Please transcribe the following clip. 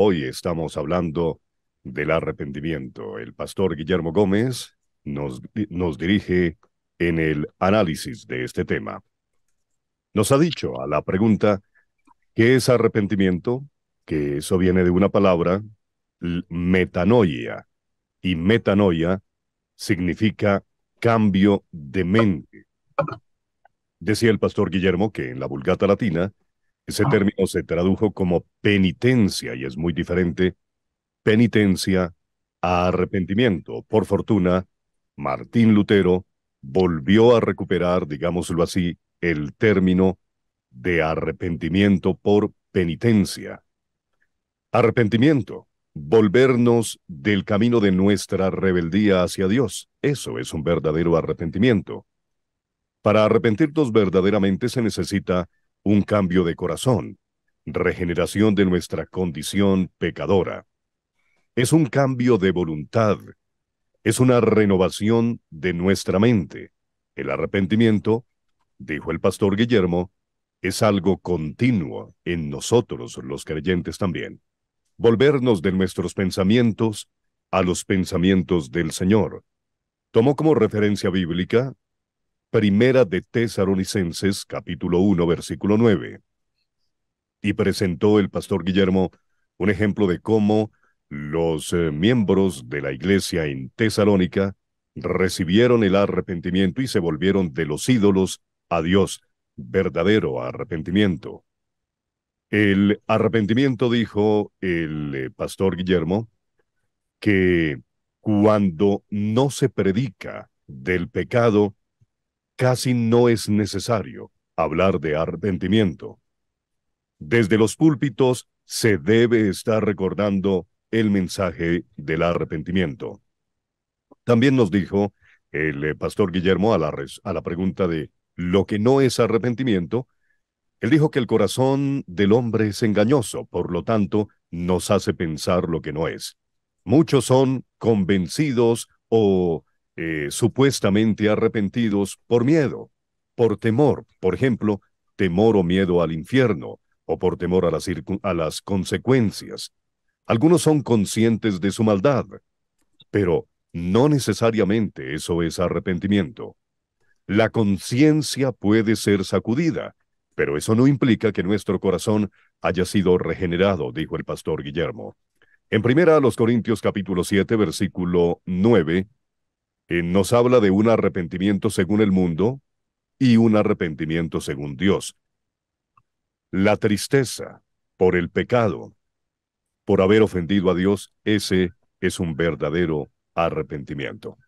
Hoy estamos hablando del arrepentimiento. El pastor Guillermo Gómez nos, nos dirige en el análisis de este tema. Nos ha dicho a la pregunta, ¿qué es arrepentimiento? Que eso viene de una palabra, metanoia. Y metanoia significa cambio de mente. Decía el pastor Guillermo que en la Vulgata Latina, ese ah. término se tradujo como penitencia y es muy diferente penitencia a arrepentimiento. Por fortuna, Martín Lutero volvió a recuperar, digámoslo así, el término de arrepentimiento por penitencia. Arrepentimiento, volvernos del camino de nuestra rebeldía hacia Dios. Eso es un verdadero arrepentimiento. Para arrepentirnos verdaderamente se necesita un cambio de corazón, regeneración de nuestra condición pecadora. Es un cambio de voluntad, es una renovación de nuestra mente. El arrepentimiento, dijo el pastor Guillermo, es algo continuo en nosotros los creyentes también. Volvernos de nuestros pensamientos a los pensamientos del Señor. Tomó como referencia bíblica Primera de Tesaronicenses, capítulo 1, versículo 9. Y presentó el pastor Guillermo un ejemplo de cómo los eh, miembros de la iglesia en Tesalónica recibieron el arrepentimiento y se volvieron de los ídolos a Dios, verdadero arrepentimiento. El arrepentimiento, dijo el eh, pastor Guillermo, que cuando no se predica del pecado, casi no es necesario hablar de arrepentimiento. Desde los púlpitos se debe estar recordando el mensaje del arrepentimiento. También nos dijo el eh, pastor Guillermo Alarres a la pregunta de lo que no es arrepentimiento, él dijo que el corazón del hombre es engañoso, por lo tanto, nos hace pensar lo que no es. Muchos son convencidos o eh, supuestamente arrepentidos por miedo, por temor, por ejemplo, temor o miedo al infierno, o por temor a las, a las consecuencias. Algunos son conscientes de su maldad, pero no necesariamente eso es arrepentimiento. La conciencia puede ser sacudida, pero eso no implica que nuestro corazón haya sido regenerado, dijo el pastor Guillermo. En primera los Corintios capítulo 7 versículo 9 eh, nos habla de un arrepentimiento según el mundo y un arrepentimiento según Dios. La tristeza por el pecado, por haber ofendido a Dios, ese es un verdadero arrepentimiento.